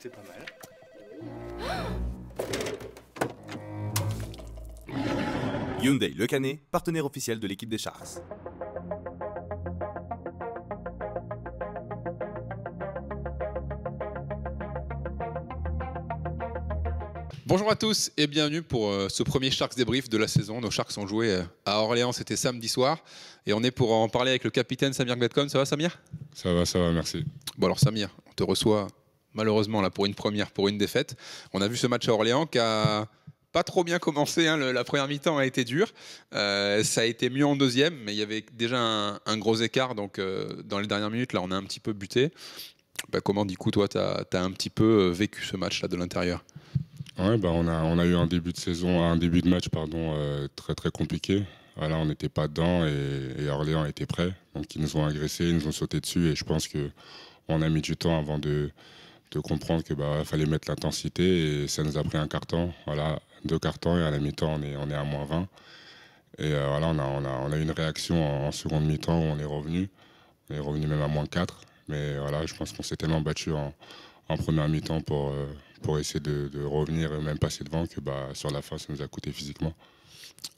C'est pas mal. Hyundai Le Canet, partenaire officiel de l'équipe des Sharks. Bonjour à tous et bienvenue pour euh, ce premier Sharks débrief de la saison. Nos Sharks ont joué euh, à Orléans, c'était samedi soir. Et on est pour en parler avec le capitaine Samir Gvetkom. Ça va Samir Ça va, ça va, merci. Bon alors Samir, on te reçoit malheureusement, là, pour une première, pour une défaite. On a vu ce match à Orléans qui a pas trop bien commencé. Hein. la première mi-temps a été dure. Euh, ça a été mieux en deuxième, mais il y avait déjà un, gros écart. Donc, euh, dans les dernières minutes, là, on a un petit peu buté. Bah, comment, du coup, toi, tu as, un petit peu euh, vécu ce match-là de l'intérieur bah, on, a, eu un début de saison, un début de match pardon, très très compliqué. Voilà, on n'était pas dedans et, Orléans était prêt. Donc ils nous ont agressés, ils nous ont sauté dessus et je pense que on a mis du temps avant de, de comprendre qu'il bah, fallait mettre l'intensité et ça nous a pris un carton, voilà, deux cartons et à la mi-temps on est, à moins 20. Et euh, voilà, on a, on, une réaction en, seconde mi-temps où on est revenu, on est revenu même à moins 4. Mais voilà, je pense qu'on s'est tellement battu en, en première mi-temps pour, euh, essayer de, revenir et même passer devant que bah, sur la fin ça nous a coûté physiquement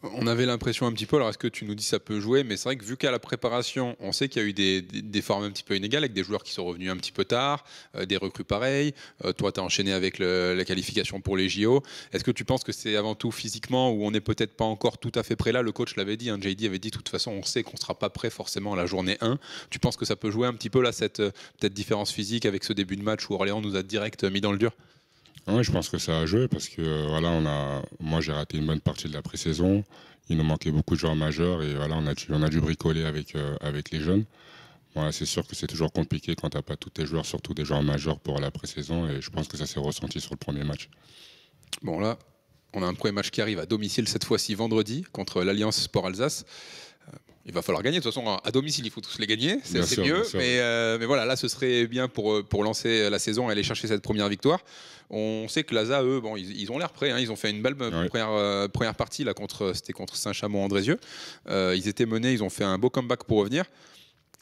on avait l'impression un petit peu, alors est-ce que tu nous dis ça peut jouer, mais c'est vrai que vu qu'à la préparation, on sait qu'il y a eu des, formes un petit peu inégales, avec des joueurs qui sont revenus un petit peu tard, euh, des recrues pareilles, euh, toi tu as enchaîné avec la qualification pour les JO, est-ce que tu penses que c'est avant tout physiquement, où on n'est peut-être pas encore tout à fait prêt là, le coach l'avait dit, hein, JD avait dit, de toute façon on sait qu'on ne sera pas prêt forcément à la journée 1, tu penses que ça peut jouer un petit peu là, cette euh, peut-être différence physique avec ce début de match où Orléans nous a direct mis dans le dur ah je pense que ça a joué parce que euh, voilà, on a, moi j'ai raté une bonne partie de la pré-saison. Il nous manquait beaucoup de joueurs majeurs et voilà, on a dû, on a dû bricoler avec, euh, avec les jeunes. c'est sûr que c'est toujours compliqué quand tu n'as pas tous tes joueurs, surtout des joueurs majeurs pour la pré-saison et je pense que ça s'est ressenti sur le premier match. Bon là, on a un premier match qui arrive à domicile cette fois-ci vendredi contre l'Alliance Sport Alsace. Il va falloir gagner. De toute façon, à domicile, il faut tous les gagner. C'est mieux. Euh, mais, voilà, là, ce serait bien pour, euh, pour lancer la saison et aller chercher cette première victoire. On sait que l'ASA, eux, bon, ils, ont l'air prêts. Hein. Ils ont fait une belle euh, première, partie. Là, contre, c'était contre Saint-Chamond-Andrézieux. ils étaient menés. Ils ont fait un beau comeback pour revenir.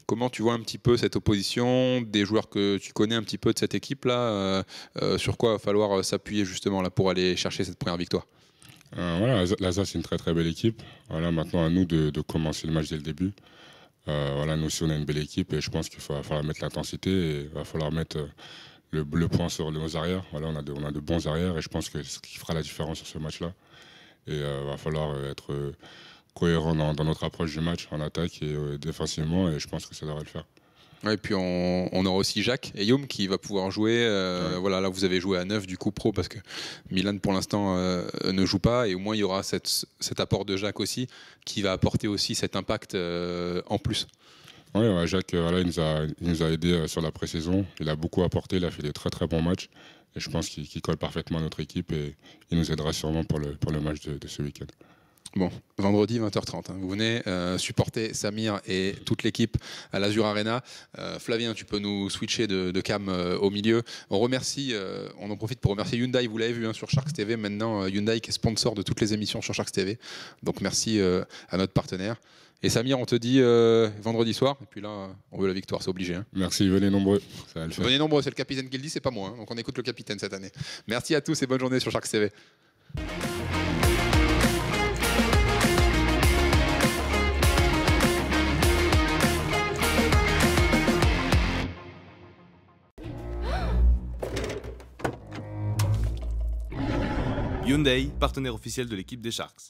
Comment tu vois un petit peu cette opposition des joueurs que tu connais un petit peu de cette équipe là Sur quoi va falloir s'appuyer justement là pour aller chercher cette première victoire euh, c'est une très très belle équipe. Voilà, maintenant à nous de, commencer le match dès le début. Euh, voilà, nous aussi on a une belle équipe et je pense qu'il va falloir mettre l'intensité et il va falloir mettre euh, le, bleu point sur nos arrières. Voilà, on a, de, on a de bons arrières et je pense que ce qui fera la différence sur ce match-là. Et il euh, va falloir être cohérent dans, notre approche du match en attaque et défensivement et je pense que ça devrait le faire et puis on, aura aussi Jacques et Youm qui va pouvoir jouer. Euh, voilà, là vous avez joué à 9 du coup pro parce que Milan pour l'instant euh, ne joue pas et au moins il y aura cet apport de Jacques aussi qui va apporter aussi cet impact euh, en plus. Oui, Jacques il, nous a, aidé sur la pré-saison. Il a beaucoup apporté, il a fait des très très bons matchs et je pense qu'il colle parfaitement à notre équipe et il nous aidera sûrement pour le, match de ce week-end. Bon, vendredi 20h30, hein. vous venez euh, supporter Samir et toute l'équipe à l'Azur Arena. Euh, Flavien, tu peux nous switcher de, cam euh, au milieu. On remercie, on en profite pour remercier Hyundai, vous l'avez vu hein, sur Sharks TV maintenant, Hyundai qui est sponsor de toutes les émissions sur Sharks TV. Donc merci à notre partenaire. Et Samir, on te dit vendredi soir, et puis là, on veut la victoire, c'est obligé. Hein. Merci, venez nombreux. venez nombreux, c'est le capitaine qui le dit, c'est pas moi, donc on écoute le capitaine cette année. Merci à tous et bonne journée sur Sharks TV. Hyundai, partenaire officiel de l'équipe des Sharks.